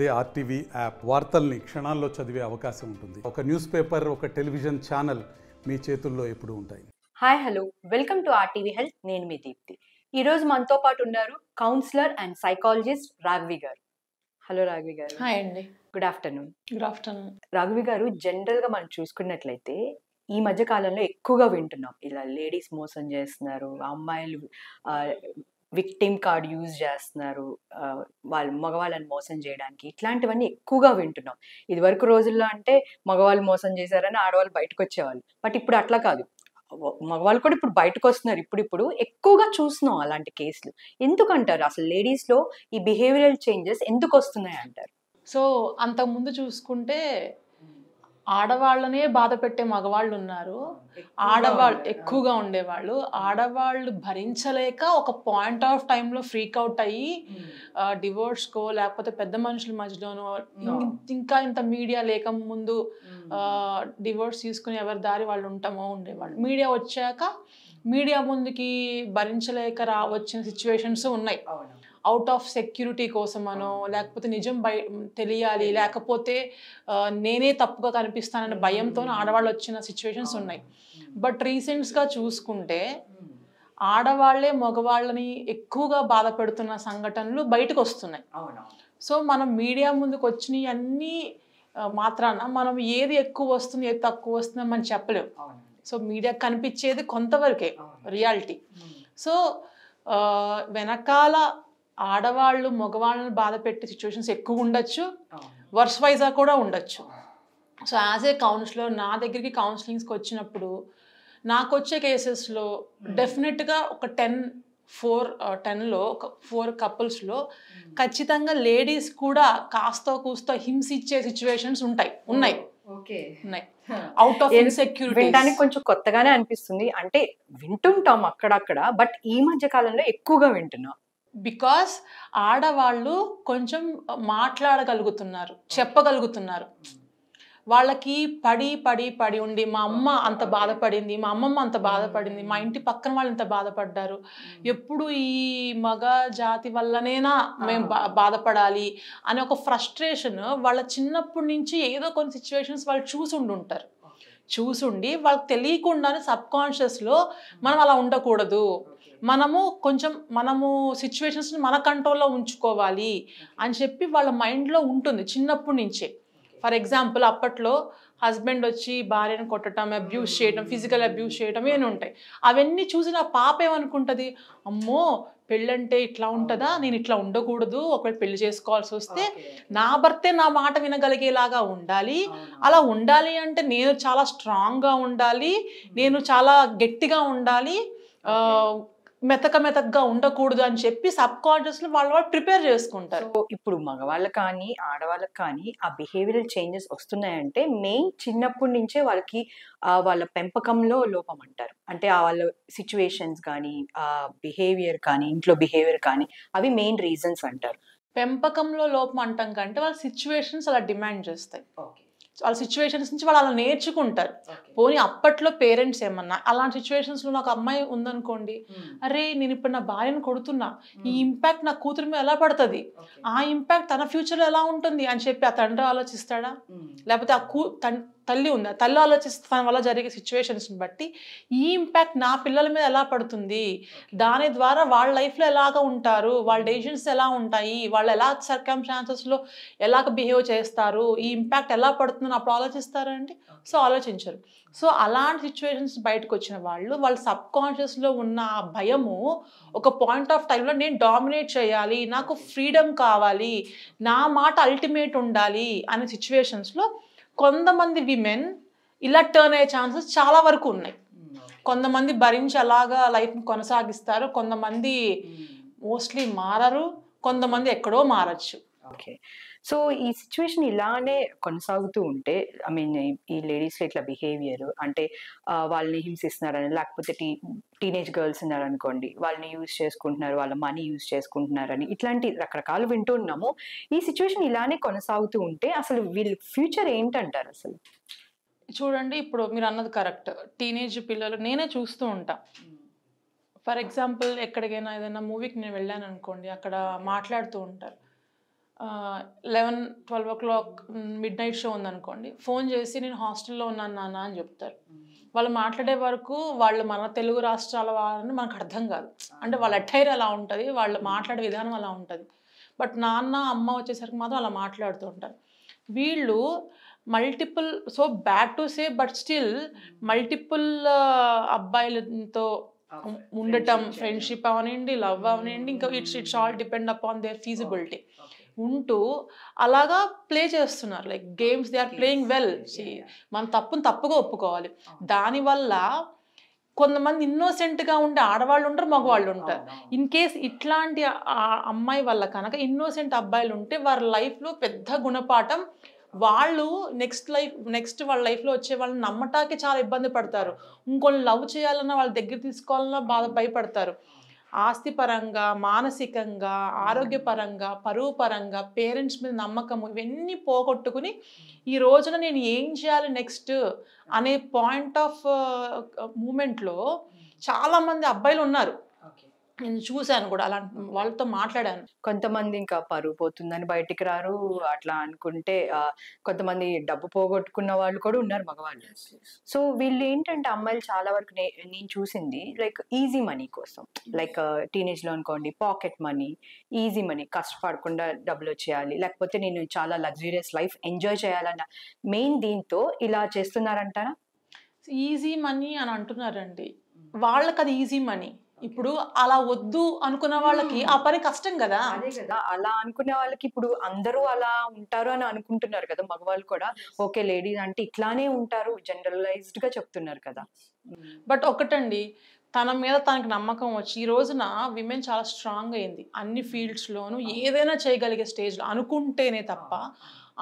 అదే RTV app వార్తల్ని క్షణాల్లో చదివే అవకాశం ఉంటుంది ఒక న్యూస్ పేపర్ ఒక టెలివిజన్ ఛానల్ మీ చేతుల్లో ఎప్పుడు ఉంటాయి hi hello welcome to RTV health నేను మీ దీప్తి ఈరోజు మనతో పాటు ఉన్నారు కౌన్సిలర్ అండ్ సైకాలజిస్ట్ రాఘవి గారు హలో రాఘవి గారు హాయ్ అండి good afternoon good afternoon Raghavi garu జనరల్గా మనం చూసుకున్నట్లయితే ఈ మధ్య కాలంలో ఎక్కువగా వింటున్నాం ఇలా లేడీస్ మోసం చేస్తున్నారు అమ్మాయిలు విక్టిమ్ కార్డ్ యూజ్ చేస్తున్నారు వాళ్ళు మగవాళ్ళని మోసం చేయడానికి ఇట్లాంటివన్నీ ఎక్కువగా వింటున్నాం ఇదివరకు రోజుల్లో అంటే మగవాళ్ళు మోసం చేశారని ఆడవాళ్ళు బయటకు వచ్చేవాళ్ళు బట్ ఇప్పుడు అట్లా కాదు మగవాళ్ళు కూడా ఇప్పుడు బయటకు వస్తున్నారు ఇప్పుడు ఇప్పుడు ఎక్కువగా చూస్తున్నాం అలాంటి కేసులు ఎందుకంటారు అసలు లేడీస్లో ఈ బిహేవియరల్ చేంజెస్ ఎందుకు వస్తున్నాయి అంటారు సో అంతకుముందు చూసుకుంటే ఆడవాళ్ళనే బాధ పెట్టే మగవాళ్ళు ఉన్నారు ఆడవాళ్ళు ఎక్కువగా ఉండేవాళ్ళు ఆడవాళ్ళు భరించలేక ఒక పాయింట్ ఆఫ్ టైంలో ఫ్రీక్అవుట్ అయ్యి డివోర్స్కో లేకపోతే పెద్ద మనుషుల మధ్యలోనో ఇంకా ఇంత మీడియా లేక ముందు డివోర్స్ తీసుకుని ఎవరి దారి వాళ్ళు ఉంటామో ఉండేవాళ్ళు మీడియా వచ్చాక మీడియా ముందుకి భరించలేక రా వచ్చిన సిచ్యువేషన్స్ ఉన్నాయి అవుట్ ఆఫ్ సెక్యూరిటీ కోసమనో లేకపోతే నిజం భయ తెలియాలి లేకపోతే నేనే తప్పుగా కనిపిస్తానన్న భయంతో ఆడవాళ్ళు వచ్చిన సిచ్యువేషన్స్ ఉన్నాయి బట్ రీసెంట్స్గా చూసుకుంటే ఆడవాళ్లే మగవాళ్ళని ఎక్కువగా బాధ పెడుతున్న సంఘటనలు బయటకు వస్తున్నాయి సో మనం మీడియా ముందుకు వచ్చినవి అన్నీ మాత్రాన మనం ఏది ఎక్కువ వస్తుంది ఏది తక్కువ వస్తుంది మనం చెప్పలేము సో మీడియా కనిపించేది కొంతవరకే రియాలిటీ సో వెనకాల ఆడవాళ్ళు మగవాళ్ళని బాధ పెట్టే సిచ్యువేషన్స్ ఎక్కువ ఉండొచ్చు వర్స్ వైజా కూడా ఉండొచ్చు సో యాజ్ ఏ కౌన్సిలర్ నా దగ్గరికి కౌన్సిలింగ్స్కి వచ్చినప్పుడు నాకు వచ్చే కేసెస్లో డెఫినెట్గా ఒక టెన్ ఫోర్ టెన్లో ఫోర్ కపుల్స్లో ఖచ్చితంగా లేడీస్ కూడా కాస్తో కూస్తో హింసిచ్చే సిచ్యువేషన్స్ ఉంటాయి ఉన్నాయి ఉన్నాయి అవుట్ ఆఫ్ వినడానికి కొంచెం కొత్తగానే అనిపిస్తుంది అంటే వింటుంటాం అక్కడక్కడ బట్ ఈ మధ్య కాలంలో ఎక్కువగా వింటున్నాం బికాస్ ఆడవాళ్ళు కొంచెం మాట్లాడగలుగుతున్నారు చెప్పగలుగుతున్నారు వాళ్ళకి పడి పడి పడి ఉండి మా అమ్మ అంత బాధపడింది మా అమ్మమ్మ అంత బాధపడింది మా ఇంటి పక్కన వాళ్ళు ఇంత బాధపడ్డారు ఎప్పుడు ఈ మగ జాతి వల్లనేనా మేము బాధపడాలి అనే ఒక ఫ్రస్ట్రేషన్ వాళ్ళ చిన్నప్పటి నుంచి ఏదో కొన్ని సిచ్యువేషన్స్ వాళ్ళు చూసుండి ఉంటారు చూసుండి వాళ్ళకి తెలియకుండానే సబ్ కాన్షియస్లో మనం అలా ఉండకూడదు మనము కొంచెం మనము సిచ్యువేషన్స్ని మన కంట్రోల్లో ఉంచుకోవాలి అని చెప్పి వాళ్ళ మైండ్లో ఉంటుంది చిన్నప్పటి నుంచే ఫర్ ఎగ్జాంపుల్ అప్పట్లో హస్బెండ్ వచ్చి భార్యను కొట్టడం అబ్యూస్ చేయడం ఫిజికల్ అబ్యూస్ చేయడం ఏమి ఉంటాయి అవన్నీ చూసిన పాప ఏమనుకుంటుంది అమ్మో పెళ్ళంటే ఇట్లా ఉంటుందా నేను ఇట్లా ఉండకూడదు ఒకవేళ పెళ్లి చేసుకోవాల్సి వస్తే నా భర్తే నా మాట వినగలిగేలాగా ఉండాలి అలా ఉండాలి అంటే నేను చాలా స్ట్రాంగ్గా ఉండాలి నేను చాలా గట్టిగా ఉండాలి మెతక మెతకగా ఉండకూడదు అని చెప్పి సబ్ కాన్షియస్ లో వాళ్ళు వాళ్ళు ప్రిపేర్ చేసుకుంటారు ఇప్పుడు మగవాళ్ళకి కానీ ఆడవాళ్ళకి కానీ ఆ బిహేవియరల్ చేంజెస్ వస్తున్నాయంటే మెయిన్ చిన్నప్పటి నుంచే వాళ్ళకి వాళ్ళ పెంపకంలో లోపం అంటారు అంటే ఆ వాళ్ళ సిచ్యువేషన్స్ కానీ ఆ బిహేవియర్ కానీ ఇంట్లో బిహేవియర్ కానీ అవి మెయిన్ రీజన్స్ అంటారు పెంపకంలో లోపం అంటాం కంటే వాళ్ళ సిచ్యువేషన్స్ అలా డిమాండ్ చేస్తాయి ఓకే వాళ్ళ సిచ్యువేషన్స్ నుంచి వాళ్ళు అలా నేర్చుకుంటారు పోనీ అప్పట్లో పేరెంట్స్ ఏమన్నా అలాంటి సిచ్యువేషన్స్లో నాకు అమ్మాయి ఉందనుకోండి అరే నేను ఇప్పుడు నా భార్యను కొడుతున్నా ఈ ఇంపాక్ట్ నా కూతురు మీద ఎలా పడుతుంది ఆ ఇంపాక్ట్ తన ఫ్యూచర్లో ఎలా ఉంటుంది అని చెప్పి ఆ తండ్రి ఆలోచిస్తాడా లేకపోతే ఆ కూ తల్లి ఉంది తల్లి ఆలోచిస్తాన వల్ల జరిగే సిచ్యువేషన్స్ని బట్టి ఈ ఇంపాక్ట్ నా పిల్లల మీద ఎలా పడుతుంది దాని ద్వారా వాళ్ళ లైఫ్లో ఎలాగ ఉంటారు వాళ్ళ డెసిషన్స్ ఎలా ఉంటాయి వాళ్ళు ఎలా సర్కమ్ ఛాన్సెస్లో ఎలాగ బిహేవ్ చేస్తారు ఈ ఇంపాక్ట్ ఎలా పడుతుందని అప్పుడు ఆలోచిస్తారండి సో ఆలోచించరు సో అలాంటి సిచ్యువేషన్స్ బయటకు వచ్చిన వాళ్ళు వాళ్ళ సబ్ కాన్షియస్లో ఉన్న ఆ భయము ఒక పాయింట్ ఆఫ్ టైంలో నేను డామినేట్ చేయాలి నాకు ఫ్రీడమ్ కావాలి నా మాట అల్టిమేట్ ఉండాలి అనే సిచ్యువేషన్స్లో కొంతమంది విమెన్ ఇలా టర్న్ అయ్యే ఛాన్సెస్ చాలా వరకు ఉన్నాయి hmm, కొంతమంది భరించి అలాగా లైఫ్ని కొనసాగిస్తారు కొంతమంది మోస్ట్లీ hmm. మారరు కొంతమంది ఎక్కడో మారచ్చు ఓకే సో ఈ సిచ్యువేషన్ ఇలానే కొనసాగుతూ ఉంటే ఐ మీన్ ఈ లేడీస్ ఇట్లా బిహేవియర్ అంటే వాళ్ళని హింసిస్తున్నారని లేకపోతే టీ టీనేజ్ గర్ల్స్ ఉన్నారనుకోండి వాళ్ళని యూజ్ చేసుకుంటున్నారు వాళ్ళ మనీ యూజ్ చేసుకుంటున్నారని ఇట్లాంటి రకరకాలు వింటూ ఉన్నాము ఈ సిచ్యువేషన్ ఇలానే కొనసాగుతూ ఉంటే అసలు వీళ్ళ ఫ్యూచర్ ఏంటంటారు అసలు చూడండి ఇప్పుడు మీరు అన్నది కరెక్ట్ టీనేజ్ పిల్లలు నేనే చూస్తూ ఉంటా ఫర్ ఎగ్జాంపుల్ ఎక్కడికైనా ఏదైనా మూవీకి నేను వెళ్ళాను అనుకోండి అక్కడ మాట్లాడుతూ ఉంటారు eleven twelve o'clock midnight show ఉందనుకోండి ఫోన్ చేసి నేను హాస్టల్లో ఉన్నాను నాన్న అని చెప్తారు వాళ్ళు మాట్లాడే వరకు వాళ్ళు మన తెలుగు రాష్ట్రాల వాళ్ళని మనకు అర్థం కాదు అంటే వాళ్ళ అట్టైర్ అలా ఉంటుంది వాళ్ళు మాట్లాడే విధానం అలా ఉంటుంది బట్ నాన్న అమ్మ వచ్చేసరికి మాత్రం అలా మాట్లాడుతూ ఉంటారు వీళ్ళు multiple so back to say but still multiple అబ్బాయిలతో ఉండటం ఫ్రెండ్షిప్ అవనండి లవ్ అవనండి ఇంకా it's it's all depend upon their feasibility ఉంటూ అలాగా ప్లే చేస్తున్నారు like games they are playing well మనం తప్పును తప్పుగా ఒప్పుకోవాలి దానివల్ల కొంతమంది ఇన్నోసెంట్గా ఉండే ఆడవాళ్ళు ఉంటారు మగవాళ్ళు ఉంటారు ఇన్ కేస్ ఇట్లాంటి అమ్మాయి వల్ల కనుక ఇన్నోసెంట్ అబ్బాయిలు ఉంటే వారి లైఫ్లో పెద్ద గుణపాఠం వాళ్ళు నెక్స్ట్ లైఫ్ నెక్స్ట్ వాళ్ళ లైఫ్లో వచ్చే వాళ్ళని నమ్మటానికి చాలా ఇబ్బంది పడతారు ఇంకొన్ని లవ్ చేయాలన్నా వాళ్ళ దగ్గర తీసుకోవాలన్నా బాధ భయపడతారు ఆస్తిపరంగా మానసికంగా ఆరోగ్యపరంగా పరువు పరంగా పేరెంట్స్ మీద నమ్మకము ఇవన్నీ పోగొట్టుకుని ఈ రోజున నేను ఏం చేయాలి నెక్స్ట్ అనే పాయింట్ ఆఫ్ మూమెంట్లో చాలామంది అబ్బాయిలు ఉన్నారు నేను చూశాను కూడా అలా వాళ్ళతో మాట్లాడాను కొంతమంది ఇంకా పరుగు పోతుందని బయటికి రారు అట్లా అనుకుంటే కొంతమంది డబ్బు పోగొట్టుకున్న వాళ్ళు కూడా ఉన్నారు మగవాళ్ళు సో వీళ్ళు ఏంటంటే అమ్మాయిలు చాలా వరకు నేను చూసింది లైక్ ఈజీ మనీ కోసం mm-hmm. లైక్ టీనేజ్ లో అనుకోండి పాకెట్ మనీ ఈజీ మనీ కష్టపడకుండా డబ్బులు వచ్చేయాలి లేకపోతే నేను చాలా లగ్జూరియస్ లైఫ్ ఎంజాయ్ చేయాలన్న మెయిన్ దీంతో ఇలా చేస్తున్నారంటారా ఈజీ మనీ అని అంటున్నారండి mm-hmm. వాళ్ళకి అది ఈజీ మనీ ఇప్పుడు అలా వద్దు అనుకున్న వాళ్ళకి ఆ పని కష్టం కదా అదే కదా అలా అనుకునే వాళ్ళకి ఇప్పుడు అందరూ అలా ఉంటారు అని అనుకుంటున్నారు కదా మగవాళ్ళు కూడా ఓకే లేడీస్ అంటే ఇట్లానే ఉంటారు జనరలైజ్డ్ గా చెప్తున్నారు కదా బట్ ఒకటండి తన మీద తనకి నమ్మకం వచ్చి ఈ రోజున విమెన్ చాలా స్ట్రాంగ్ అయింది అన్ని ఫీల్డ్స్ లోను ఏదైనా చేయగలిగే స్టేజ్ లో అనుకుంటేనే తప్ప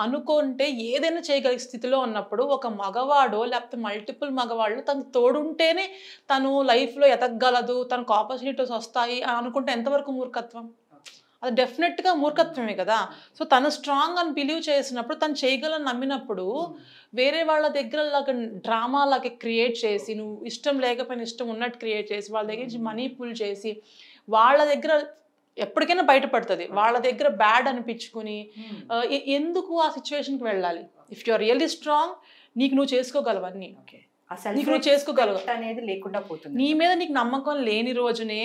అనుకుంటే ఏదైనా చేయగలిగే స్థితిలో ఉన్నప్పుడు ఒక మగవాడో లేకపోతే మల్టిపుల్ మగవాళ్ళు తనకు తోడుంటేనే తను లైఫ్లో ఎదగలదు తనకు ఆపర్చునిటీస్ వస్తాయి అని అనుకుంటే ఎంతవరకు మూర్ఖత్వం అది డెఫినెట్గా మూర్ఖత్వమే కదా సో తను స్ట్రాంగ్ అని బిలీవ్ చేసినప్పుడు తను చేయగలని నమ్మినప్పుడు hmm. వేరే వాళ్ళ దగ్గర లాగా డ్రామా లాగా క్రియేట్ చేసి నువ్వు ఇష్టం లేకపోయినా ఇష్టం ఉన్నట్టు క్రియేట్ చేసి వాళ్ళ దగ్గర నుంచి మనీ పుల్ చేసి వాళ్ళ దగ్గర ఎప్పటికైనా బయటపడుతుంది వాళ్ళ దగ్గర బ్యాడ్ అనిపించుకుని hmm. ఎందుకు ఆ సిచ్యువేషన్కి వెళ్ళాలి if you are really strong నీకు నువ్వు చేసుకోగలవు అన్నీ నీకు నువ్వు చేసుకోగలవు అనేది లేకుండా పోతుంది నీ మీద నీకు నమ్మకం లేని రోజునే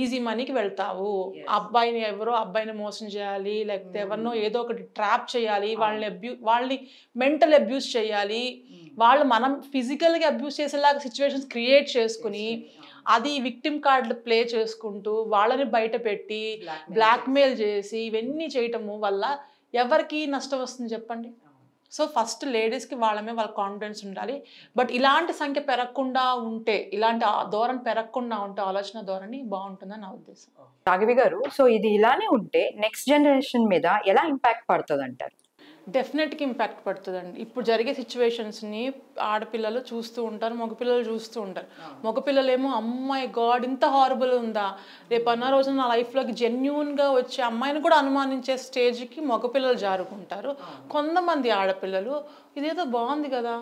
ఈజీ hmm. మనీకి వెళ్తావు అబ్బాయిని ఎవరో అబ్బాయిని మోసం చేయాలి లేకపోతే hmm. ఎవరినో ఏదో ఒకటి ట్రాప్ చేయాలి వాళ్ళని అబ్యూ వాళ్ళని మెంటల్ అబ్యూస్ చేయాలి వాళ్ళు మనం ఫిజికల్గా అబ్యూస్ చేసేలాగా సిచ్యువేషన్స్ క్రియేట్ చేసుకుని అది విక్టిమ్ కార్డులు ప్లే చేసుకుంటూ వాళ్ళని బయట పెట్టి బ్లాక్మెయిల్ చేసి ఇవన్నీ చేయటము వల్ల ఎవరికి నష్టం వస్తుంది చెప్పండి సో ఫస్ట్ లేడీస్కి వాళ్ళమే వాళ్ళ కాన్ఫిడెన్స్ ఉండాలి బట్ ఇలాంటి సంఖ్య పెరగకుండా ఉంటే ఇలాంటి ధోరణి పెరగకుండా ఉంటే ఆలోచన ధోరణి బాగుంటుందని నా ఉద్దేశం రాఘవి గారు సో ఇది ఇలానే ఉంటే నెక్స్ట్ జనరేషన్ మీద ఎలా ఇంపాక్ట్ పడుతుంది అంటారు డెఫినెట్గా ఇంపాక్ట్ పడుతుందండి ఇప్పుడు జరిగే సిచ్యువేషన్స్ని ఆడపిల్లలు చూస్తూ ఉంటారు మగపిల్లలు చూస్తూ ఉంటారు మగపిల్లలు ఏమో అమ్మాయి గాడ్ ఇంత హారబుల్ ఉందా రేపు అన్న రోజున నా లైఫ్లోకి జెన్యున్గా వచ్చే అమ్మాయిని కూడా అనుమానించే స్టేజ్కి మగపిల్లలు జారుకుంటారు కొంతమంది ఆడపిల్లలు ఇదేదో బాగుంది కదా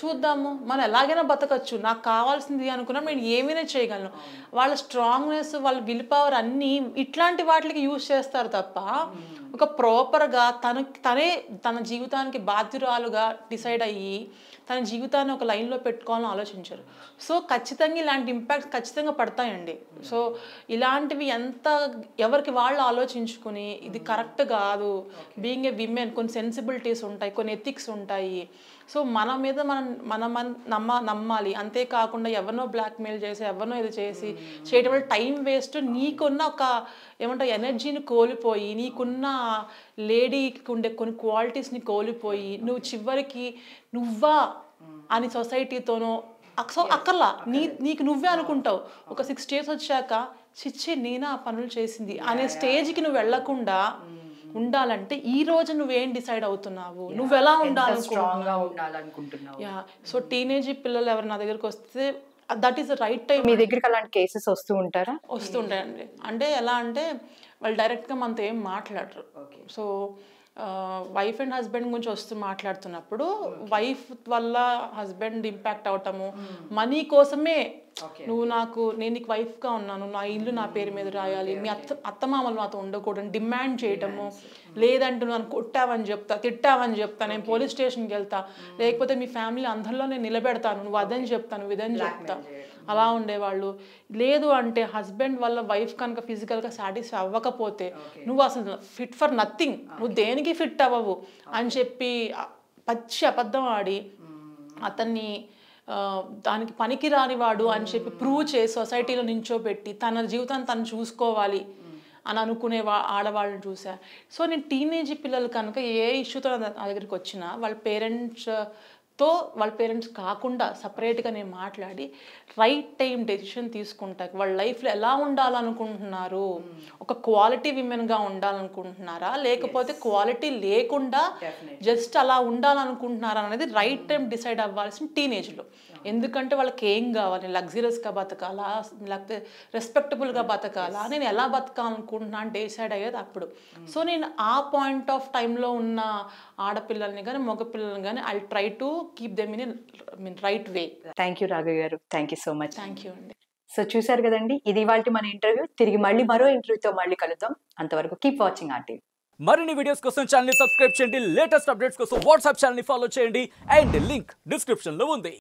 చూద్దాము మనం ఎలాగైనా బతకచ్చు నాకు కావాల్సింది అనుకున్నా నేను ఏమైనా చేయగలను వాళ్ళ స్ట్రాంగ్నెస్ వాళ్ళ విల్ పవర్ అన్నీ ఇట్లాంటి వాటికి యూజ్ చేస్తారు తప్ప ఒక ప్రాపర్గా తన తనే తన జీవితానికి బాధ్యురాలుగా డిసైడ్ అయ్యి తన జీవితాన్ని ఒక లైన్లో పెట్టుకోవాలని ఆలోచించారు సో ఖచ్చితంగా ఇలాంటి ఇంపాక్ట్ ఖచ్చితంగా పడతాయండి సో ఇలాంటివి ఎంత ఎవరికి వాళ్ళు ఆలోచించుకుని ఇది కరెక్ట్ కాదు బీయింగ్ ఏ విమెన్ కొన్ని సెన్సిబిలిటీస్ ఉంటాయి కొన్ని ఎథిక్స్ ఉంటాయి సో మన మీద మనం మనం నమ్మ నమ్మాలి అంతేకాకుండా ఎవరినో బ్లాక్మెయిల్ చేసి ఎవరినో ఇది చేసి చేయటం వల్ల టైం వేస్ట్ నీకున్న ఒక ఏమంటే ఎనర్జీని కోల్పోయి నీకున్న లేడీకి ఉండే కొన్ని క్వాలిటీస్ని కోల్పోయి నువ్వు చివరికి నువ్వా అని సొసైటీతోనో సో అక్కర్లా నీ నీకు నువ్వే అనుకుంటావు ఒక సిక్స్ డేస్ వచ్చాక చిచ్చి నేనా ఆ పనులు చేసింది అనే స్టేజ్కి నువ్వు వెళ్లకుండా mm. ఉండాలంటే ఈ రోజు నువ్వేం డిసైడ్ అవుతున్నావు నువ్వు ఎలా ఉండాలి యా సో టీనేజ్ పిల్లలు ఎవరు నా దగ్గరకు వస్తే దట్ ఈస్ రైట్ టైం మీ దగ్గరికి అలాంటి కేసెస్ వస్తూ ఉంటారా వస్తుంటాయండి అంటే ఎలా అంటే వాళ్ళు డైరెక్ట్గా మనతో ఏం మాట్లాడరు సో వైఫ్ అండ్ హస్బెండ్ గురించి వస్తూ మాట్లాడుతున్నప్పుడు వైఫ్ వల్ల హస్బెండ్ ఇంపాక్ట్ అవటము మనీ hmm. కోసమే నువ్వు నాకు నేను నీకు వైఫ్గా ఉన్నాను నా ఇల్లు నా పేరు మీద hmm. రాయాలి మీ అత్త అత్తమామలు మాతో ఉండకూడదు డిమాండ్ చేయటము hmm. నువ్వు నన్ను కొట్టావని చెప్తా తిట్టావని చెప్తా నేను పోలీస్ స్టేషన్కి వెళ్తా లేకపోతే మీ ఫ్యామిలీ అందరిలో నేను నిలబెడతాను నువ్వు అదని చెప్తాను ఇదని చెప్తా అలా ఉండేవాళ్ళు లేదు అంటే హస్బెండ్ వల్ల వైఫ్ కనుక ఫిజికల్గా సాటిస్ఫై అవ్వకపోతే నువ్వు అసలు ఫిట్ ఫర్ నథింగ్ నువ్వు దేనికి ఫిట్ అవ్వవు అని చెప్పి పచ్చి అబద్ధం ఆడి అతన్ని దానికి పనికిరాని వాడు అని చెప్పి ప్రూవ్ చేసి సొసైటీలో నించోబెట్టి తన జీవితాన్ని తను చూసుకోవాలి అని అనుకునే వా ఆడవాళ్ళని చూసా సో నేను టీనేజ్ పిల్లలు కనుక ఏ ఇష్యూతో నా దగ్గరికి వచ్చినా వాళ్ళ పేరెంట్స్ తో వాళ్ళ పేరెంట్స్ కాకుండా సపరేట్గా నేను మాట్లాడి రైట్ టైం డెసిషన్ తీసుకుంటా వాళ్ళ లైఫ్లో ఎలా ఉండాలనుకుంటున్నారు ఒక క్వాలిటీ విమెన్గా ఉండాలనుకుంటున్నారా లేకపోతే క్వాలిటీ లేకుండా జస్ట్ అలా ఉండాలనుకుంటున్నారా అనేది రైట్ టైం డిసైడ్ అవ్వాల్సిన టీనేజ్లో ఎందుకంటే వాళ్ళకి ఏం కావాలి లగ్జరియస్గా బతకాలా లేకపోతే రెస్పెక్టబుల్గా బతకాలా నేను ఎలా బతకాలనుకుంటున్నా అని డిసైడ్ అయ్యేది అప్పుడు hmm. సో నేను ఆ పాయింట్ ఆఫ్ టైంలో ఉన్న ఆడపిల్లల్ని కానీ మగపిల్లల్ని కానీ I try to keep them in mean right way thank you Raghav garu thank you so much thank you అండి సో చూశారు కదండి ఇది ఇవాళ మన ఇంటర్వ్యూ తిరిగి మళ్ళీ మరో ఇంటర్వ్యూతో మళ్ళీ కలుద్దాం అంతవరకు కీప్ వాచింగ్ ఆ టీవీ మరిన్ని వీడియోస్ కోసం ఛానల్ సబ్స్క్రైబ్ చేయండి లేటెస్ట్ అప్డేట్స్ కోసం వాట్సాప్ ఛానల్ ఫాలో చేయండి అండ్ లింక్ డిస్క్రిప్షన్ లో ఉంది